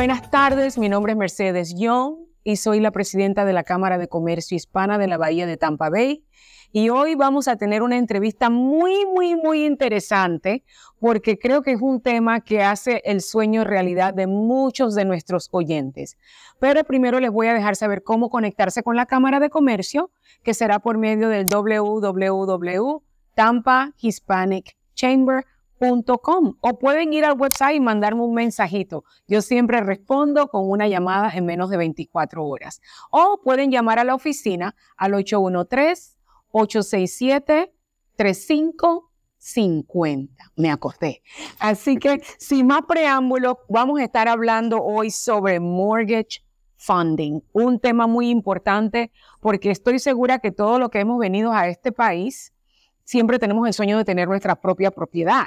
Buenas tardes, mi nombre es Mercedes Young y soy la presidenta de la Cámara de Comercio Hispana de la Bahía de Tampa Bay. Y hoy vamos a tener una entrevista muy, muy, muy interesante porque creo que es un tema que hace el sueño realidad de muchos de nuestros oyentes. Pero primero les voy a dejar saber cómo conectarse con la Cámara de Comercio, que será por medio del www.tampahispanicchamber.com Com, o pueden ir al website y mandarme un mensajito. Yo siempre respondo con una llamada en menos de 24 horas. O pueden llamar a la oficina al 813-867-3550. Me acordé Así que sin más preámbulos, vamos a estar hablando hoy sobre mortgage funding, un tema muy importante porque estoy segura que todo lo que hemos venido a este país, siempre tenemos el sueño de tener nuestra propia propiedad.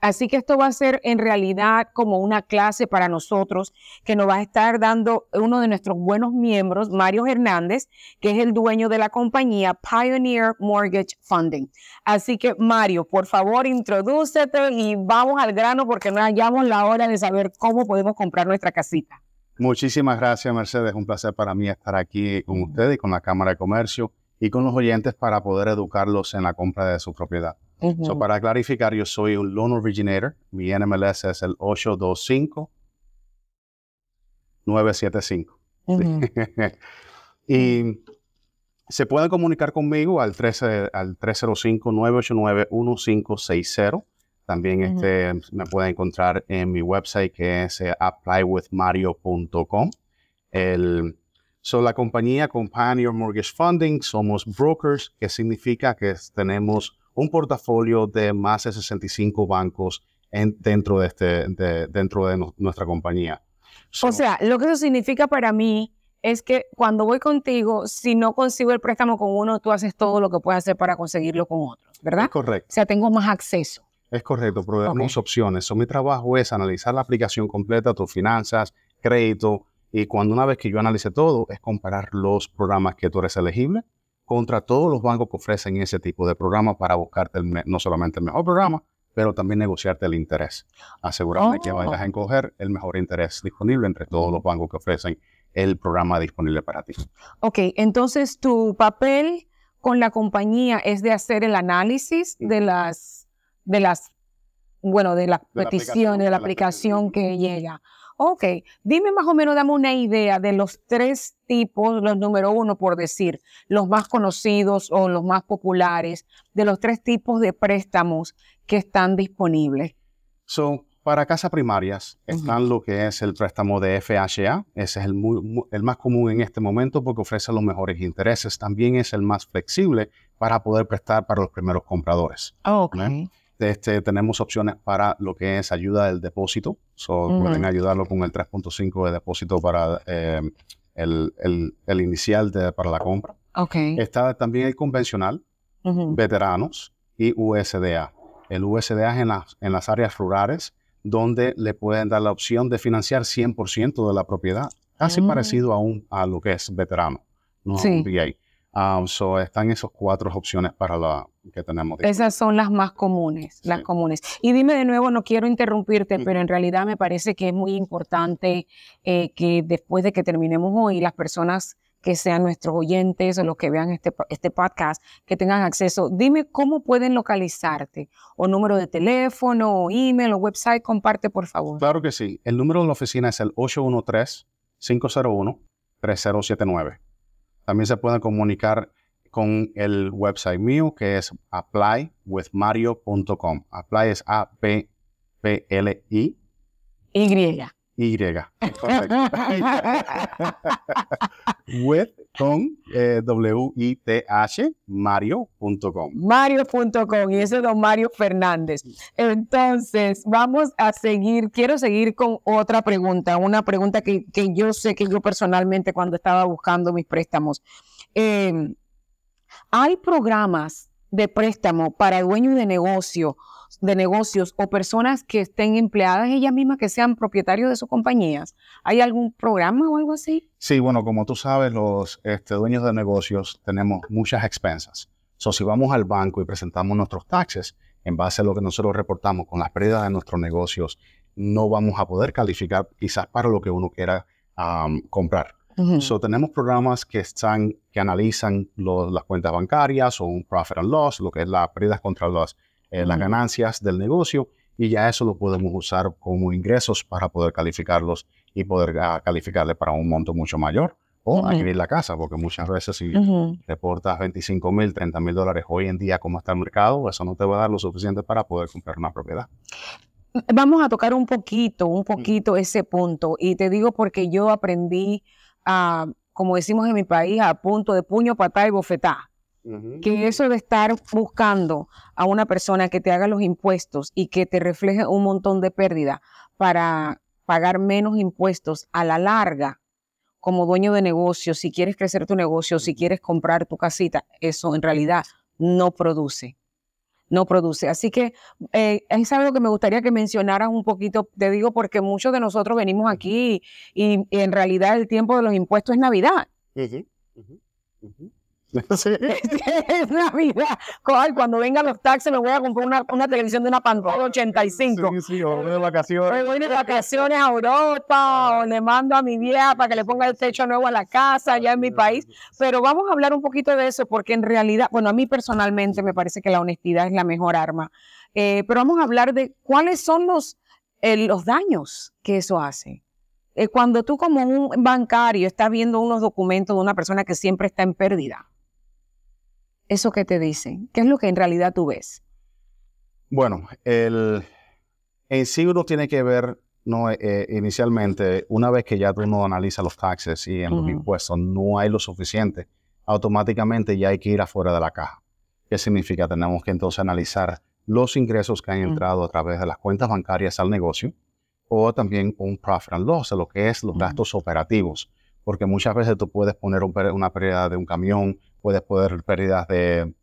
Así que esto va a ser en realidad como una clase para nosotros que nos va a estar dando uno de nuestros buenos miembros, Mario Hernández, que es el dueño de la compañía Pioneer Mortgage Funding. Así que Mario, por favor, introdúcete y vamos al grano porque no hallamos la hora de saber cómo podemos comprar nuestra casita. Muchísimas gracias, Mercedes. Un placer para mí estar aquí con ustedes y con la Cámara de Comercio y con los oyentes para poder educarlos en la compra de su propiedad para clarificar, yo soy un loan originator. Mi NMLS es el 825 975. y se puede comunicar conmigo al, al 305-989-1560. También este, me pueden encontrar en mi website que es eh, applywithmario.com. El, so, la compañía Companion Mortgage Funding, somos brokers, que significa que tenemos un portafolio de más de 65 bancos en, dentro, de, este, dentro de nuestra compañía. o sea, lo que eso significa para mí es que cuando voy contigo, si no consigo el préstamo con uno, tú haces todo lo que puedes hacer para conseguirlo con otro, ¿verdad? correcto. O sea, tengo más acceso. Es correcto, pero opciones. So, mi trabajo es analizar la aplicación completa, tus finanzas, crédito, y cuando una vez que yo analice todo, es comparar los programas que tú eres elegible contra todos los bancos que ofrecen ese tipo de programa para buscarte no solamente el mejor programa, pero también negociarte el interés. Asegurarme que oh. vayas a encoger el mejor interés disponible entre todos los bancos que ofrecen el programa disponible para ti. Ok, entonces tu papel con la compañía es de hacer el análisis de las, de las bueno, de peticiones, de la, aplicación que llega. Ok, dime más o menos, dame una idea de los tres tipos, los número uno por decir, los más conocidos o los más populares, de los tres tipos de préstamos que están disponibles. So, para casas primarias están lo que es el préstamo de FHA, ese es el, más común en este momento porque ofrece los mejores intereses, también es el más flexible para poder prestar para los primeros compradores. okay. ¿eh? Este, tenemos opciones para lo que es ayuda del depósito. Pueden ayudarlo con el 3.5 de depósito para eh, el, inicial para la compra. Okay. Está también el convencional, veteranos y USDA. El USDA es en las, áreas rurales donde le pueden dar la opción de financiar 100% de la propiedad, casi mm. parecido a, un, a lo que es veterano, no sí. Um, so están esas cuatro opciones para la que tenemos. Esas son las más comunes, las comunes. Y dime de nuevo, no quiero interrumpirte, mm. pero en realidad me parece que es muy importante eh, que después de que terminemos hoy, las personas que sean nuestros oyentes o los que vean este, este podcast, que tengan acceso. Dime cómo pueden localizarte, o número de teléfono, o email, o website, comparte por favor. Claro que sí. El número de la oficina es el 813-501-3079. También se pueden comunicar con el website mío que es applywithmario.com. Apply es A-P-P-L-I. Y. Y. With con eh, W-I-T-H, mario.com. Mario.com, y eso es don Mario Fernández. Entonces, vamos a seguir, quiero seguir con otra pregunta, una pregunta que, yo sé que yo personalmente cuando estaba buscando mis préstamos, em, hay programas de préstamo para dueños de negocio, de negocios o personas que estén empleadas ellas mismas, que sean propietarios de sus compañías? ¿Hay algún programa o algo así? Sí, bueno, como tú sabes, los este, dueños de negocios tenemos muchas expensas. So, si vamos al banco y presentamos nuestros taxes en base a lo que nosotros reportamos con las pérdidas de nuestros negocios, no vamos a poder calificar quizás para lo que uno quiera comprar tenemos programas que están, que analizan las cuentas bancarias o un profit and loss, lo que es las pérdidas contra las eh, las ganancias del negocio, y ya eso lo podemos usar como ingresos para poder calificarlos y poder ah, calificarle para un monto mucho mayor o adquirir la casa, porque muchas veces si reportas 25 mil, 30 mil dólares hoy en día como está el mercado, eso no te va a dar lo suficiente para poder comprar una propiedad vamos a tocar un poquito, un poquito ese punto. Y te digo porque yo aprendí como decimos en mi país, a punto de puño, patada y bofetá. Que eso de estar buscando a una persona que te haga los impuestos y que te refleje un montón de pérdida para pagar menos impuestos a la larga, como dueño de negocio, si quieres crecer tu negocio, si quieres comprar tu casita, eso en realidad no produce no produce. Así que eh, es algo que me gustaría que mencionaras un poquito, te digo, porque muchos de nosotros venimos aquí y, en realidad el tiempo de los impuestos es Navidad. es Navidad. Cuando vengan los taxis me voy a comprar una, televisión de una Pandora 85. Sí, sí, voy de vacaciones. voy de vacaciones a Europa ah. o le mando a mi vieja para que le ponga el techo nuevo a la casa allá en mi ah, país. Pero vamos a hablar un poquito de eso porque en realidad, bueno, a mí personalmente me parece que la honestidad es la mejor arma. Eh, pero vamos a hablar de cuáles son los, eh, los daños que eso hace eh, cuando tú como un bancario estás viendo unos documentos de una persona que siempre está en pérdida, eso que te dicen? ¿Qué es lo que en realidad tú ves? Bueno, el, en sí uno tiene que ver no, eh, eh, inicialmente, una vez que ya tú analiza los taxes y en los impuestos no hay lo suficiente, automáticamente ya hay que ir afuera de la caja. ¿Qué significa? Tenemos que entonces analizar los ingresos que han mm. entrado a través de las cuentas bancarias al negocio o también un profit and loss, lo que es los gastos operativos. Porque muchas veces tú puedes poner una pérdida de un camión, puedes poder pérdidas de,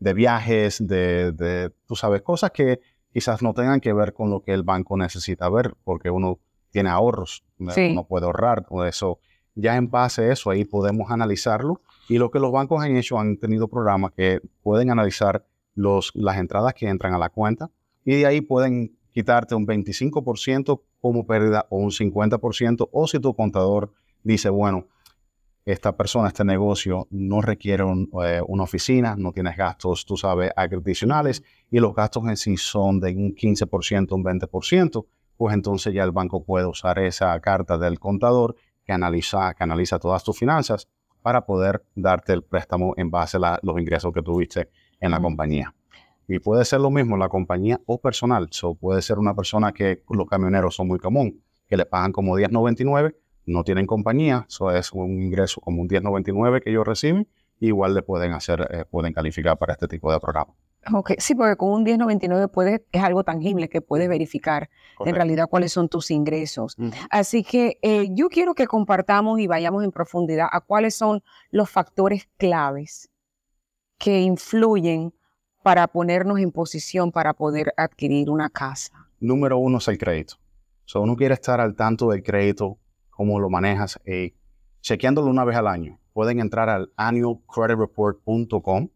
viajes, de, tú sabes, cosas que quizás no tengan que ver con lo que el banco necesita ver, porque uno tiene ahorros, uno no puede ahorrar, eso. Ya en base a eso, ahí podemos analizarlo. Y lo que los bancos han hecho, han tenido programas que pueden analizar los, las entradas que entran a la cuenta y de ahí pueden quitarte un 25% como pérdida o un 50%. O si tu contador dice, bueno, esta persona, este negocio, no requiere eh, una oficina, no tienes gastos, tú sabes, adicionales y los gastos en sí son de un 15%, un 20%, pues entonces ya el banco puede usar esa carta del contador que analiza, todas tus finanzas para poder darte el préstamo en base a los ingresos que tuviste en la compañía. Y puede ser lo mismo la compañía o personal. puede ser una persona que los camioneros son muy común, que le pagan como 10.99 no tienen compañía, eso es un ingreso como un 1099 que ellos reciben, igual le pueden hacer, eh, pueden calificar para este tipo de programa. Ok, sí, porque con un 1099 es algo tangible que puedes verificar en realidad cuáles son tus ingresos. Así que eh, yo quiero que compartamos y vayamos en profundidad a cuáles son los factores claves que influyen para ponernos en posición para poder adquirir una casa. Número uno es el crédito. O sea, uno quiere estar al tanto del crédito, cómo lo manejas. Eh, chequeándolo una vez al año, pueden entrar al annualcreditreport.com.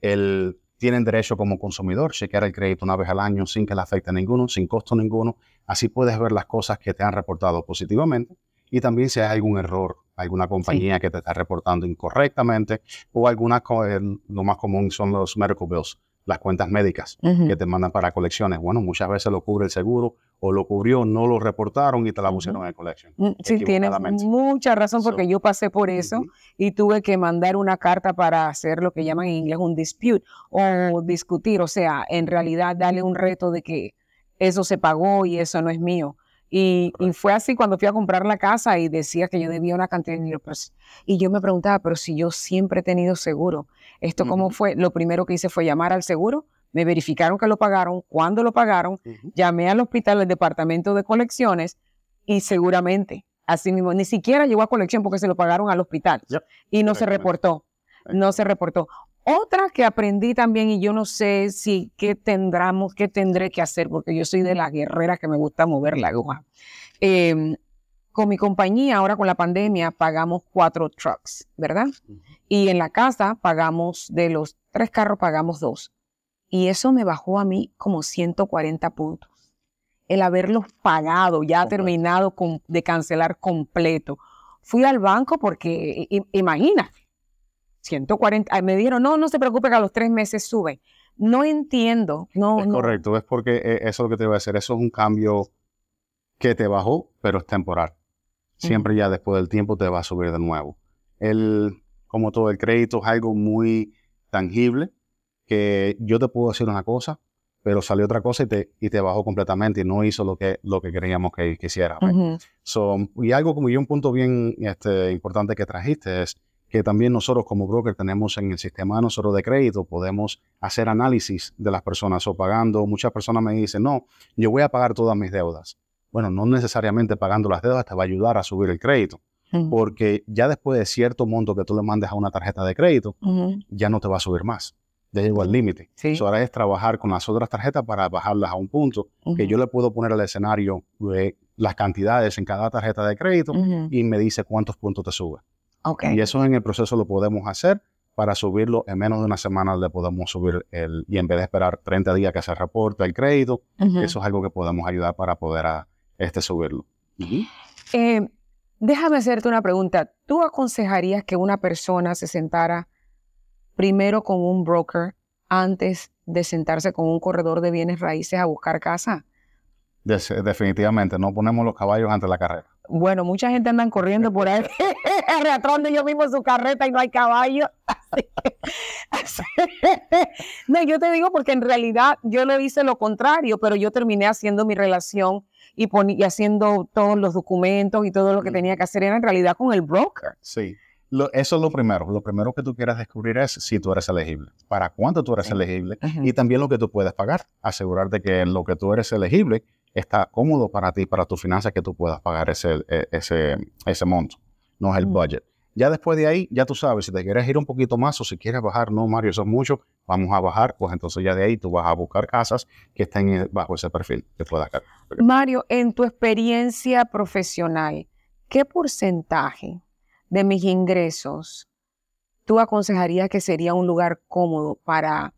El, tienen derecho como consumidor chequear el crédito una vez al año sin que le afecte a ninguno, sin costo ninguno. Así puedes ver las cosas que te han reportado positivamente y también si hay algún error, alguna compañía que te está reportando incorrectamente o alguna, eh, lo más común son los medical bills las cuentas médicas que te mandan para colecciones. Bueno, muchas veces lo cubre el seguro o lo cubrió, no lo reportaron y te la pusieron en colección. Mm, sí, tienes mucha razón porque yo pasé por eso y tuve que mandar una carta para hacer lo que llaman en inglés un dispute o discutir, o sea, en realidad darle un reto de que eso se pagó y eso no es mío. Y, fue así cuando fui a comprar la casa y decía que yo debía una cantidad de dinero. Pues, y yo me preguntaba, pero si yo siempre he tenido seguro, ¿esto cómo fue? Lo primero que hice fue llamar al seguro, me verificaron que lo pagaron, cuándo lo pagaron, llamé al hospital, al departamento de colecciones y seguramente, así mismo, ni siquiera llegó a colección porque se lo pagaron al hospital y no se reportó. No se reportó. Otra que aprendí también, y yo no sé si qué tendremos, qué tendré que hacer, porque yo soy de la guerrera que me gusta mover la aguja. Em, con mi compañía, ahora con la pandemia, pagamos cuatro trucks, ¿verdad? Y en la casa pagamos, de los tres carros, pagamos dos. Y eso me bajó a mí como 140 puntos. El haberlos pagado, ya terminado de cancelar completo. Fui al banco porque, imagina, 140, me dijeron, no, no se preocupe que a los tres meses sube. No entiendo. No, es correcto, es porque eh, eso es lo que te voy a decir, eso es un cambio que te bajó, pero es temporal. Siempre ya después del tiempo te va a subir de nuevo. El, como todo, el crédito es algo muy tangible, que yo te puedo decir una cosa, pero salió otra cosa y te, y te bajó completamente y no hizo lo que, lo que queríamos que quisiera. y algo como yo, un punto bien este, importante que trajiste es, que también nosotros como broker tenemos en el sistema de nosotros de crédito, podemos hacer análisis de las personas o pagando. Muchas personas me dicen, no, yo voy a pagar todas mis deudas. Bueno, no necesariamente pagando las deudas te va a ayudar a subir el crédito, mm. porque ya después de cierto monto que tú le mandes a una tarjeta de crédito, ya no te va a subir más. Ya llegó al límite. ahora es trabajar con las otras tarjetas para bajarlas a un punto que yo le puedo poner al escenario de las cantidades en cada tarjeta de crédito y me dice cuántos puntos te sube. Y eso en el proceso lo podemos hacer para subirlo. En menos de una semana le podemos subir el, y en vez de esperar 30 días que se reporte el crédito, eso es algo que podemos ayudar para poder ah, este, subirlo. Eh, déjame hacerte una pregunta. ¿Tú aconsejarías que una persona se sentara primero con un broker antes de sentarse con un corredor de bienes raíces a buscar casa? definitivamente, no ponemos los caballos antes de la carrera. Bueno, mucha gente andan corriendo por ahí, de yo mismo su carreta y no hay caballo. no, yo te digo porque en realidad yo le hice lo contrario, pero yo terminé haciendo mi relación y, y haciendo todos los documentos y todo lo que tenía que hacer era en realidad con el broker. Sí. eso es lo primero. Lo primero que tú quieras descubrir es si tú eres elegible, para cuánto tú eres elegible y también lo que tú puedes pagar. Asegurarte que en lo que tú eres elegible está cómodo para ti, para tus finanzas, que tú puedas pagar ese, e, ese, ese monto. No es el mm. budget. Ya después de ahí, ya tú sabes, si te quieres ir un poquito más o si quieres bajar, no, Mario, eso es mucho, vamos a bajar, pues entonces ya de ahí tú vas a buscar casas que estén eh, bajo ese perfil que puedas acá. Mario, en tu experiencia profesional, ¿qué porcentaje de mis ingresos tú aconsejarías que sería un lugar cómodo para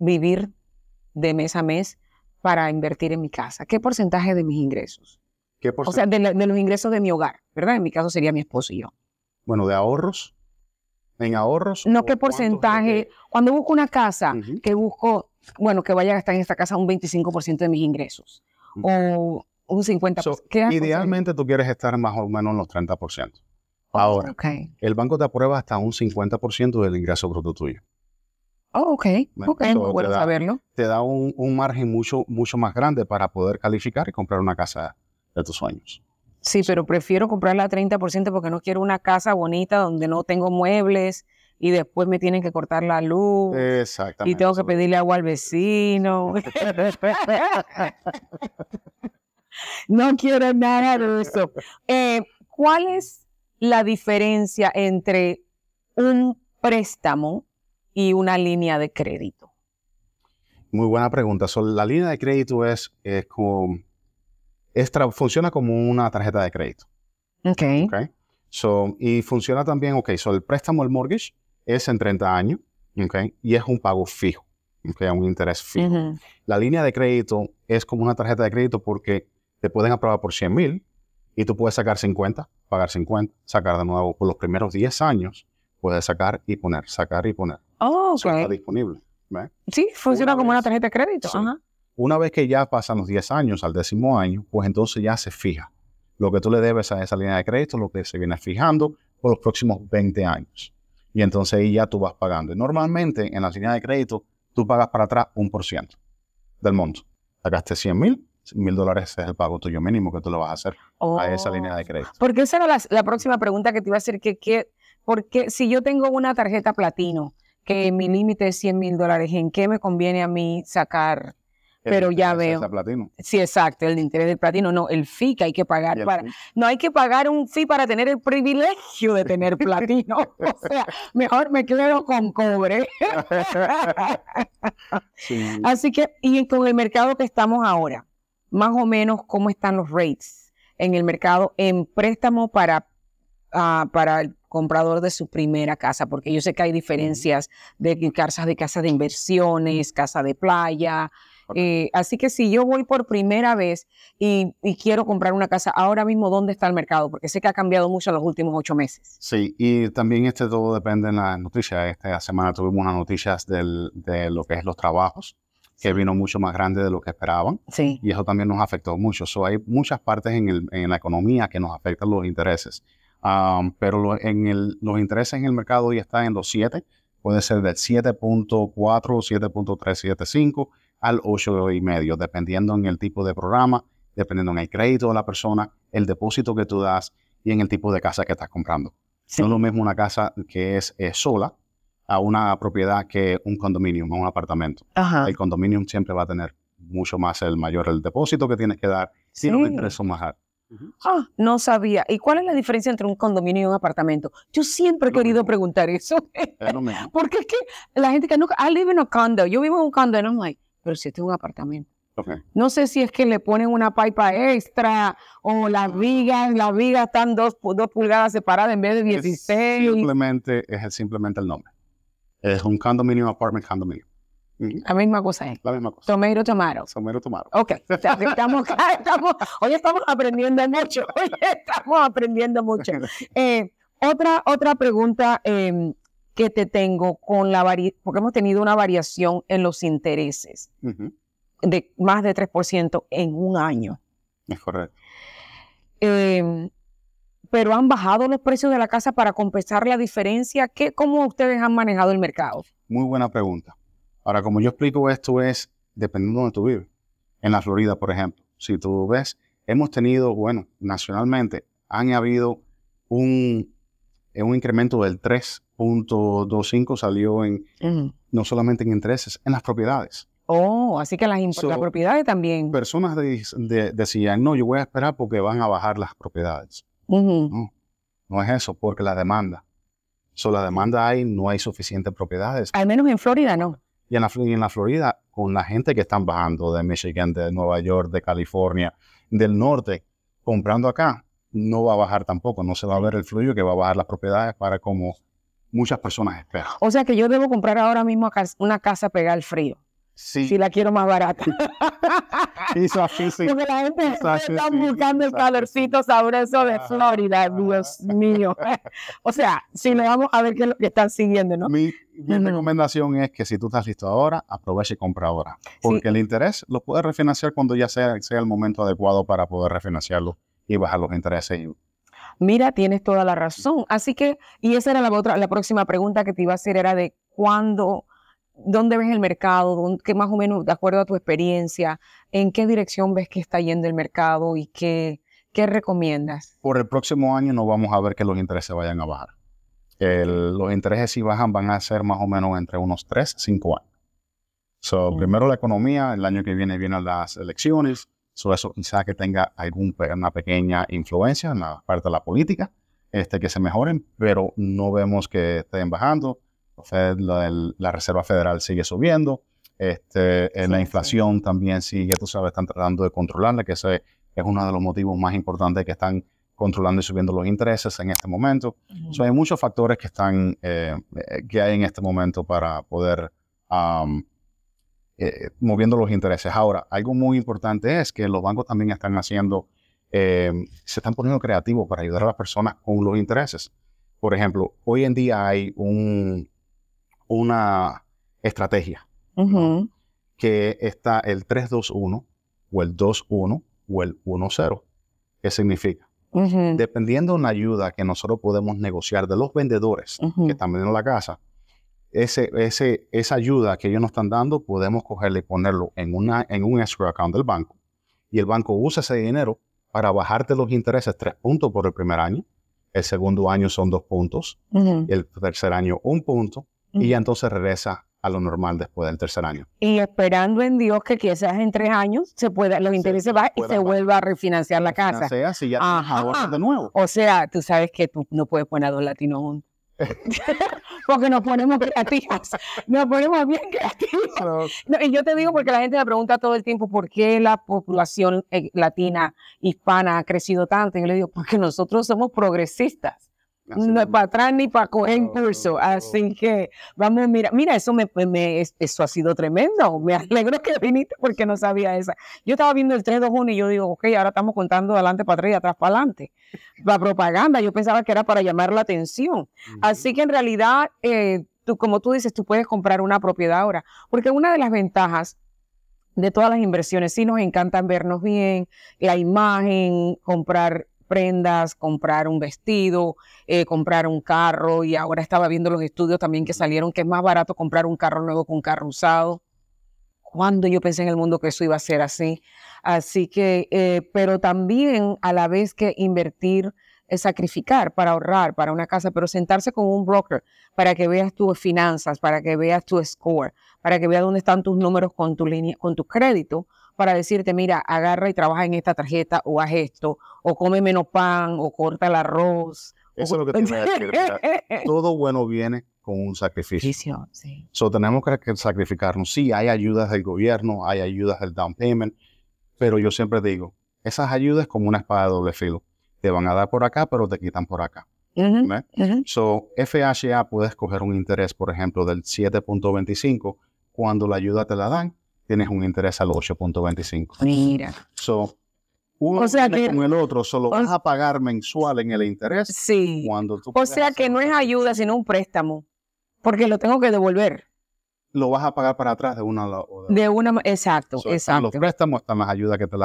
vivir de mes a mes para invertir en mi casa? ¿Qué porcentaje de mis ingresos? o sea, de, los ingresos de mi hogar, ¿verdad? En mi caso sería mi esposo y yo. Bueno, de ahorros. En ahorros. No, ¿qué porcentaje? Cuando busco una casa, que busco, bueno, que vaya a gastar en esta casa un 25% de mis ingresos. O un 50%. idealmente tú quieres estar más o menos en los 30%. Ahora, el banco te aprueba hasta un 50% del ingreso bruto tuyo. Oh, ok, okay. bueno saberlo. Te da un, margen mucho, mucho más grande para poder calificar y comprar una casa de tus sueños. Sí, pero prefiero comprarla a 30% porque no quiero una casa bonita donde no tengo muebles y después me tienen que cortar la luz. Exactamente. Y tengo que pedirle agua al vecino. no quiero nada de eso. Eh, ¿Cuál es la diferencia entre un préstamo y una línea de crédito? Muy buena pregunta. So, la línea de crédito es, como, funciona como una tarjeta de crédito. Ok. So, y funciona también, ok, so el préstamo, el mortgage, es en 30 años, y es un pago fijo, ok, un interés fijo. La línea de crédito es como una tarjeta de crédito porque te pueden aprobar por 100 mil y tú puedes sacar 50, pagar 50, sacar de nuevo por los primeros 10 años, puedes sacar y poner, sacar y poner. Oh, está disponible. Sí, funciona como una tarjeta de crédito. Una vez que ya pasan los 10 años al décimo año, pues entonces ya se fija lo que tú le debes a esa línea de crédito, lo que se viene fijando por los próximos 20 años. Y entonces ahí ya tú vas pagando. Y normalmente en la línea de crédito tú pagas para atrás un por ciento del monto. Sacaste 100 mil, mil dólares es el pago tuyo mínimo que tú le vas a hacer a esa línea de oh. crédito. Porque esa era la, próxima pregunta que te iba a hacer, que, porque si yo tengo una tarjeta platino, que mi límite es 100 mil dólares, ¿en qué me conviene a mí sacar? Pero ya veo. Platino. Sí, exacto, el interés del platino, no, el fee que hay que pagar. Para, no hay que pagar un fee para tener el privilegio de tener platino. o sea, mejor me quedo con cobre. Así que, y con el mercado que estamos ahora, más o menos cómo están los rates en el mercado en préstamo para, uh, para comprador de su primera casa, porque yo sé que hay diferencias de casas de casa de inversiones, casa de playa. Eh, así que si yo voy por primera vez y, quiero comprar una casa, ahora mismo, ¿dónde está el mercado? Porque sé que ha cambiado mucho en los últimos ocho meses. Sí, y también este todo depende de la noticias. Esta semana tuvimos unas noticias de lo que es los trabajos que vino mucho más grande de lo que esperaban. Sí. Y eso también nos afectó mucho. So, hay muchas partes en, en, la economía que nos afectan los intereses. Um, pero en los intereses en el mercado ya están en los 7, puede ser del 7.4, 7.375 al 8,5, dependiendo en el tipo de programa, dependiendo en el crédito de la persona, el depósito que tú das y en el tipo de casa que estás comprando. No es lo mismo una casa que es, eh, sola a una propiedad que un condominio, un apartamento. El condominio siempre va a tener mucho más el mayor el depósito que tienes que dar, y un el interés más alto. Ah, no sabía. ¿Y cuál es la diferencia entre un condominio y un apartamento? Yo siempre he querido preguntar eso. Porque es que la gente que nunca, I live in a condo, yo vivo en un condo, y I'm like, pero si este es un apartamento. No sé si es que le ponen una pipa extra o las ah. vigas, las vigas están dos, dos pulgadas separadas en vez de 16. simplemente, es simplemente el nombre. Es un condominio, apartment, condominio. La misma cosa es. La misma cosa. Tomero, tomaro. Tomero, tomaro. Ok. hoy estamos aprendiendo mucho. Hoy estamos aprendiendo mucho. Eh, otra, otra pregunta em, que te tengo con la variación, porque hemos tenido una variación en los intereses de más de 3% en un año. Es correcto. Em, pero han bajado los precios de la casa para compensar la diferencia. ¿Qué, ¿Cómo ustedes han manejado el mercado? Muy buena pregunta. Ahora, como yo explico esto es, dependiendo de donde tú vives. En la Florida, por ejemplo, si tú ves, hemos tenido, bueno, nacionalmente, han habido un, incremento del 3.25, salió en, no solamente en intereses, en las propiedades. Oh, así que las, propiedades también. Personas decían, no, yo voy a esperar porque van a bajar las propiedades. no, no es eso, porque la demanda. solo la demanda hay, no hay suficientes propiedades. Al menos en Florida no y en, la, Florida con la gente que están bajando de Michigan, de Nueva York, de California, del norte, comprando acá, no va a bajar tampoco, no se va a ver el flujo que va a bajar las propiedades para como muchas personas esperan. O sea que yo debo comprar ahora mismo una casa pegada al frío. Sí. Si la quiero más barata. así, sí. Porque la gente está buscando el calorcito sabroso de ah, Florida, Dios ah, ah. mío. o sea, si le vamos a ver qué es lo que están siguiendo, ¿no? Mi, mi recomendación es que si tú estás listo ahora, aproveche y compra ahora. Porque el interés lo puedes refinanciar cuando ya sea, sea el momento adecuado para poder refinanciarlo y bajar los intereses. Mira, tienes toda la razón. Así que, y esa era la otra, la próxima pregunta que te iba a hacer era de cuándo, dónde ves el mercado, que más o menos, de acuerdo a tu experiencia, en qué dirección ves que está yendo el mercado y qué, qué recomiendas. Por el próximo año no vamos a ver que los intereses vayan a bajar los intereses si bajan van a ser más o menos entre unos 3, 5 años. Primero la economía, el año que viene vienen las elecciones, so eso quizá que tenga alguna pequeña influencia en la parte de la política, este, que se mejoren, pero no vemos que estén bajando. La, Reserva Federal sigue subiendo, este, la inflación también sigue, tú sabes, están tratando de controlarla, que ese es uno de los motivos más importantes que están controlando y subiendo los intereses en este momento. hay muchos factores que están, eh, eh, que hay en este momento para poder eh, moviendo los intereses. Ahora, algo muy importante es que los bancos también están haciendo, se están poniendo creativos para ayudar a las personas con los intereses. Por ejemplo, hoy en día hay un, una estrategia que está el 321 o el 21 o el 10. ¿Qué significa? Dependiendo de una ayuda que nosotros podemos negociar de los vendedores que están vendiendo la casa, ese, ese, esa ayuda que ellos nos están dando, podemos cogerle y ponerlo en, una, en un escrow account del banco. Y el banco usa ese dinero para bajarte los intereses tres puntos por el primer año. El segundo año son dos puntos. el tercer año un punto. Y entonces regresa a lo normal después del tercer año. Y esperando en Dios que quizás en tres años se pueda, los intereses bajen y se vuelva a refinanciar la casa. Sea si ya de nuevo. O sea, tú sabes que tú no puedes poner a dos latinos juntos. porque nos ponemos creativas, nos ponemos bien creativas. y yo te digo porque la gente me pregunta todo el tiempo por qué la población eh, latina hispana ha crecido tanto. Y yo le digo, porque nosotros somos progresistas no es para atrás ni para coger impulso. Así que vamos, mira, mira, eso me, pues, eso ha sido tremendo. Me alegro que viniste porque no sabía esa. Yo estaba viendo el 321 y yo digo, ok, ahora estamos contando adelante para atrás y atrás para adelante. La propaganda, yo pensaba que era para llamar la atención. Así que en realidad, eh, como tú dices, tú puedes comprar una propiedad ahora. Porque una de las ventajas de todas las inversiones, si nos encantan vernos bien, la imagen, comprar prendas, comprar un vestido, eh, comprar un carro y ahora estaba viendo los estudios también que salieron que es más barato comprar un carro nuevo con carro usado. Cuando yo pensé en el mundo que eso iba a ser así. Así que, eh, pero también a la vez que invertir, sacrificar para ahorrar para una casa, pero sentarse con un broker para que veas tus finanzas, para que veas tu score, para que veas dónde están tus números con tu línea, con tu crédito, para decirte, mira, agarra y trabaja en esta tarjeta o haz esto, o come menos pan, o corta el arroz. Eso es lo que te que decir. todo bueno viene con un sacrificio. Sí. So, tenemos que sacrificarnos. Sí, hay ayudas del gobierno, hay ayudas del down payment, pero yo siempre digo, esas ayudas como una espada de doble filo. Te van a dar por acá, pero te quitan por acá. So, FHA puede escoger un interés, por ejemplo, del 7.25 cuando la ayuda te la dan tienes un interés al 8.25. Mira. o sea que, con el otro solo vas a pagar mensual en el interés. Sí. Cuando tú o sea que no es ayuda, sino un préstamo, porque lo tengo que devolver. Lo vas a pagar para atrás de una o de, una. Exacto, exacto. los préstamos, están más ayudas que te,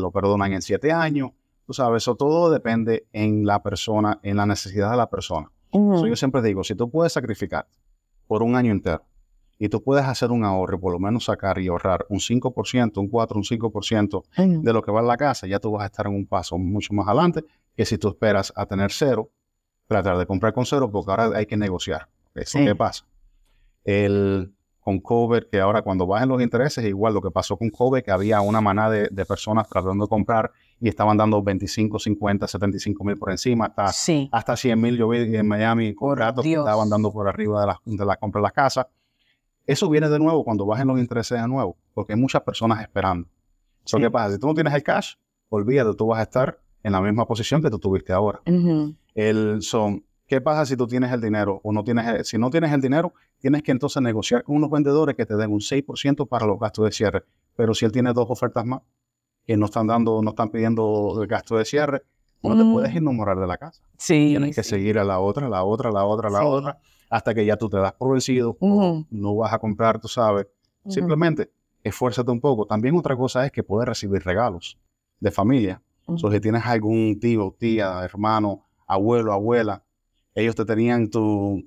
lo perdonan en siete años. Tú sabes, eso todo depende en la persona, en la necesidad de la persona. yo siempre digo, si tú puedes sacrificar por un año entero, y tú puedes hacer un ahorro, por lo menos sacar y ahorrar un 5%, un 4, un 5% de lo que va en la casa, ya tú vas a estar en un paso mucho más adelante que si tú esperas a tener cero, tratar de comprar con cero, porque ahora hay que negociar. ¿Eso qué pasa? El, con cover que ahora cuando bajen los intereses, igual lo que pasó con COVID, que había una manada de, personas tratando de comprar y estaban dando 25, 50, 75 mil por encima, hasta, hasta 100 mil. Yo vi en Miami, rato, estaban dando por arriba de de la compra de las casas eso viene de nuevo cuando bajen los intereses de nuevo, porque hay muchas personas esperando. ¿Qué pasa? Si tú no tienes el cash, olvídate, tú vas a estar en la misma posición que tú tuviste ahora. el, ¿Qué pasa si tú tienes el dinero o no tienes Si no tienes el dinero, tienes que entonces negociar con unos vendedores que te den un 6% para los gastos de cierre. Pero si él tiene dos ofertas más que no están dando, no están pidiendo el gasto de cierre, no te puedes mm. enamorar de la casa. Sí. Tienes que seguir a la otra, a la otra, a la otra, a la otra, hasta que ya tú te das por vencido, no vas a comprar, tú sabes. Simplemente esfuérzate un poco. También otra cosa es que puedes recibir regalos de familia. O sea, si tienes algún tío, tía, hermano, abuelo, abuela, ellos te tenían tu...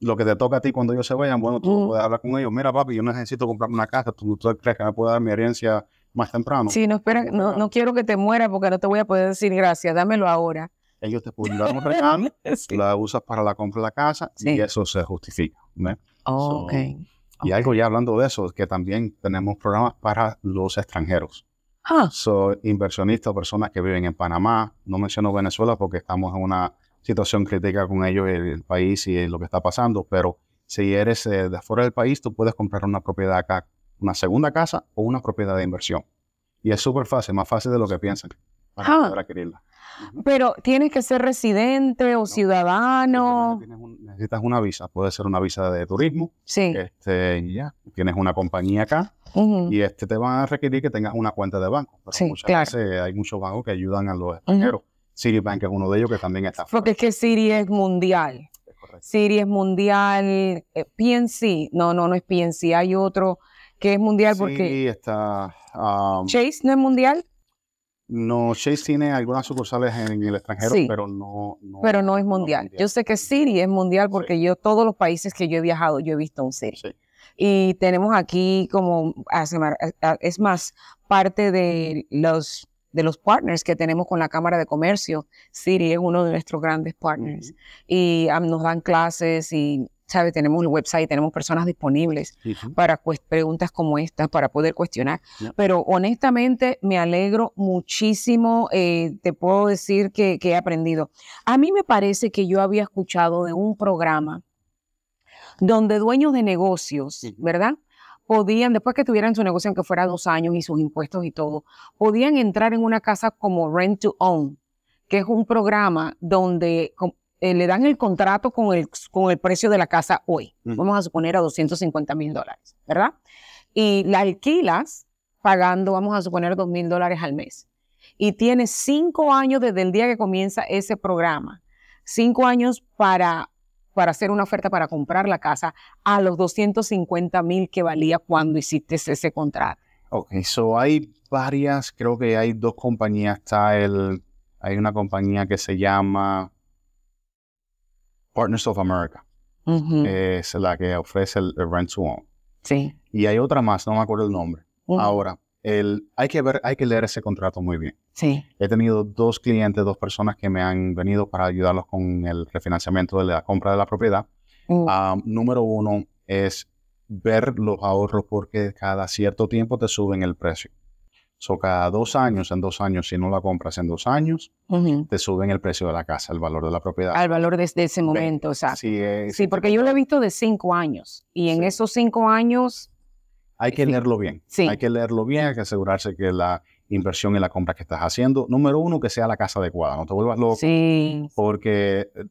Lo que te toca a ti cuando ellos se vayan, bueno, tú puedes hablar con ellos. Mira, papi, yo necesito comprarme una casa. ¿Tú, tú crees que me puede dar mi herencia más temprano. Sí, no, espera, no, quiero que te muera porque no te voy a poder decir gracias, dámelo ahora. Ellos te pueden dar un la usas para la compra de la casa y eso se justifica. Y algo ya hablando de eso, que también tenemos programas para los extranjeros. Son ah. So, inversionistas, personas que viven en Panamá, no menciono Venezuela porque estamos en una situación crítica con ellos, el, el país y lo que está pasando, pero si eres eh, de fuera del país, tú puedes comprar una propiedad acá una segunda casa o una propiedad de inversión. Y es súper fácil, más fácil de lo que piensan para ah. poder adquirirla. Pero tienes que ser residente o ciudadano. necesitas una visa, puede ser una visa de turismo. Sí. Este, ya, tienes una compañía acá y este te van a requerir que tengas una cuenta de banco. sí, Veces hay muchos bancos que ayudan a los extranjeros. Citibank es uno de ellos que también está. Porque es que Siri es mundial. Es Siri es mundial. Eh, PNC, no, no, no es PNC. Hay otro que es mundial sí, está... Um, Chase no es mundial. No, Chase tiene algunas sucursales en el extranjero, pero no, Pero no es mundial. Yo sé que Siri es mundial porque yo todos los países que yo he viajado, yo he visto un Siri. Sí. Y tenemos aquí como, es más, parte de los, de los partners que tenemos con la Cámara de Comercio. Siri es uno de nuestros grandes partners. Y um, nos dan clases y ¿sabe? Tenemos el website, tenemos personas disponibles para preguntas como estas, para poder cuestionar. Pero honestamente me alegro muchísimo, eh, te puedo decir que, he aprendido. A mí me parece que yo había escuchado de un programa donde dueños de negocios, ¿verdad? podían, después que tuvieran su negocio, aunque fuera dos años y sus impuestos y todo, podían entrar en una casa como Rent to Own, que es un programa donde eh, le dan el contrato con el, con el precio de la casa hoy, mm. vamos a suponer a 250 mil dólares, ¿verdad? Y la alquilas pagando, vamos a suponer, 2 mil dólares al mes. Y tiene cinco años desde el día que comienza ese programa, cinco años para, para hacer una oferta para comprar la casa a los 250 mil que valía cuando hiciste ese contrato. Ok, so hay varias, creo que hay dos compañías, está el, hay una compañía que se llama Partners of America. Es la que ofrece el, Rent to Own. Sí. Y hay otra más, no me acuerdo el nombre. Ahora, el, hay, que ver, hay que leer ese contrato muy bien. Sí. He tenido dos clientes, dos personas que me han venido para ayudarlos con el refinanciamiento de la compra de la propiedad. número uno es ver los ahorros porque cada cierto tiempo te suben el precio. So, cada dos años, en dos años, si no la compras en dos años, te suben el precio de la casa, el valor de la propiedad. Al valor desde ese momento, o sea. Sí, porque yo lo he visto de cinco años y en esos cinco años... Hay que leerlo bien. Hay que leerlo bien, hay que asegurarse que la inversión en la compra que estás haciendo, número uno, que sea la casa adecuada, no te vuelvas loco. Sí. Porque eh,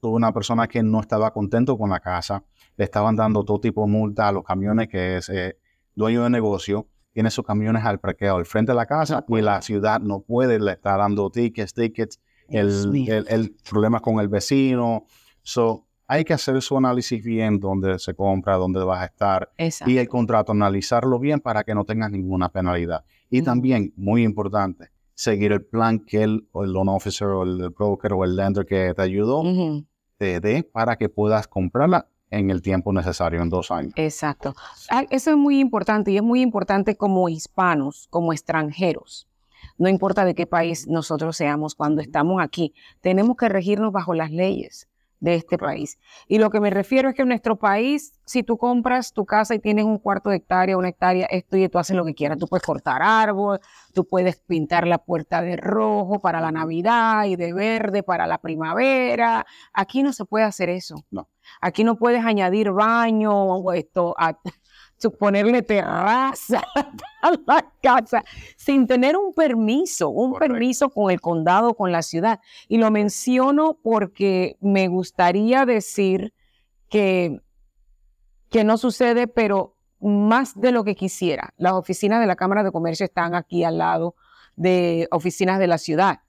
tuve una persona que no estaba contento con la casa, le estaban dando todo tipo de multa a los camiones que es eh, dueño de negocio tiene sus camiones al parqueo al frente de la casa y la ciudad no puede, le está dando tickets, tickets, el, el, problema con el vecino. So, hay que hacer su análisis bien, dónde se compra, dónde vas a estar y el contrato, analizarlo bien para que no tengas ninguna penalidad. Y también, muy importante, seguir el plan que el, loan officer o el broker o el lender que te ayudó te dé para que puedas comprarla en el tiempo necesario, en dos años. Exacto. Ah, eso es muy importante y es muy importante como hispanos, como extranjeros. No importa de qué país nosotros seamos, cuando estamos aquí, tenemos que regirnos bajo las leyes de este país. Y lo que me refiero es que en nuestro país, si tú compras tu casa y tienes un cuarto de hectárea, una hectárea, esto y tú haces lo que quieras. Tú puedes cortar árbol, tú puedes pintar la puerta de rojo para la Navidad y de verde para la primavera. Aquí no se puede hacer eso. No. Aquí no puedes añadir baño o esto. A, ponerle terraza a la casa sin tener un permiso, un permiso con el condado, con la ciudad. Y lo menciono porque me gustaría decir que, que no sucede, pero más de lo que quisiera. Las oficinas de la Cámara de Comercio están aquí al lado de oficinas de la ciudad.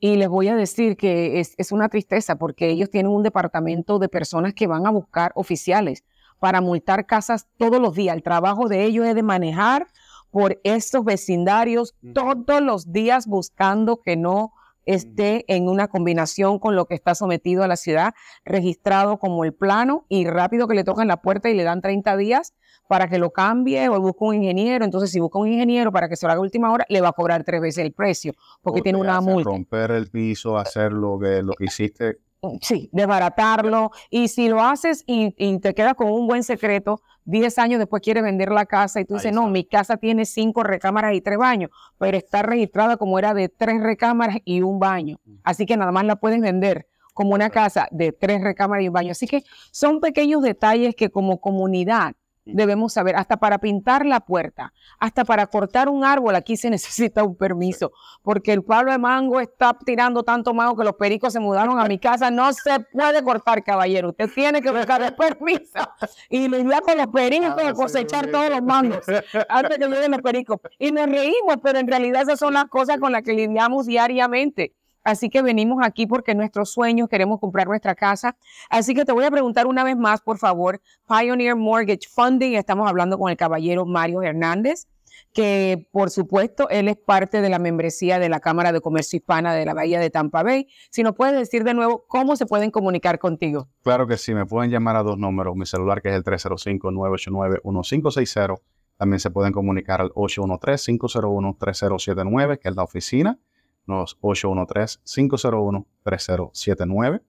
Y les voy a decir que es, una tristeza porque ellos tienen un departamento de personas que van a buscar oficiales para multar casas todos los días. El trabajo de ellos es de manejar por estos vecindarios todos los días buscando que no esté en una combinación con lo que está sometido a la ciudad, registrado como el plano y rápido que le tocan la puerta y le dan 30 días para que lo cambie o busque un ingeniero. Entonces, si busca un ingeniero para que se lo haga última hora, le va a cobrar tres veces el precio porque, tiene una multa. Romper el piso, hacer que, lo que hiciste sí, desbaratarlo. Y si lo haces y, te quedas con un buen secreto, 10 años después quieres vender la casa y tú dices, no, mi casa tiene cinco recámaras y tres baños, pero está registrada como era de tres recámaras y un baño. Así que nada más la puedes vender como una casa de tres recámaras y un baño. Así que son pequeños detalles que como comunidad debemos saber, hasta para pintar la puerta, hasta para cortar un árbol, aquí se necesita un permiso, porque el palo de mango está tirando tanto mango que los pericos se mudaron a mi casa, no se puede cortar, caballero, usted tiene que buscar el permiso y lidiar con los pericos, ah, cosechar todos los mangos, antes que den los pericos. Y nos reímos, pero en realidad esas son las cosas con las que lidiamos diariamente. Así que venimos aquí porque nuestros sueños, queremos comprar nuestra casa. Así que te voy a preguntar una vez más, por favor, Pioneer Mortgage Funding, estamos hablando con el caballero Mario Hernández, que por supuesto él es parte de la membresía de la Cámara de Comercio Hispana de la Bahía de Tampa Bay. Si nos puedes decir de nuevo cómo se pueden comunicar contigo. Claro que sí, me pueden llamar a dos números, mi celular que es el 305-989-1560. También se pueden comunicar al 813-501-3079, que es la oficina 813-501-3079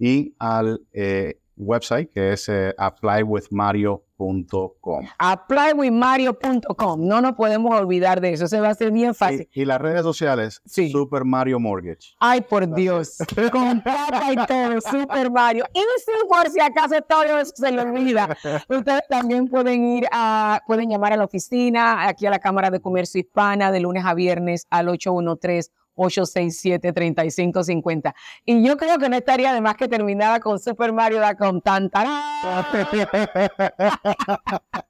y al eh, website que es eh, applywithmario.com. Applywithmario.com, no nos podemos olvidar de eso, se va a hacer bien fácil. Y, las redes sociales, Super Mario Mortgage. Ay, por Dios, con plata y todo, Super Mario. Y no por si acaso todo eso se le olvida, ustedes también pueden ir a, pueden llamar a la oficina, aquí a la Cámara de Comercio Hispana, de lunes a viernes al 813 867-3550. Y yo creo que no estaría de más que terminara con Super Mario da con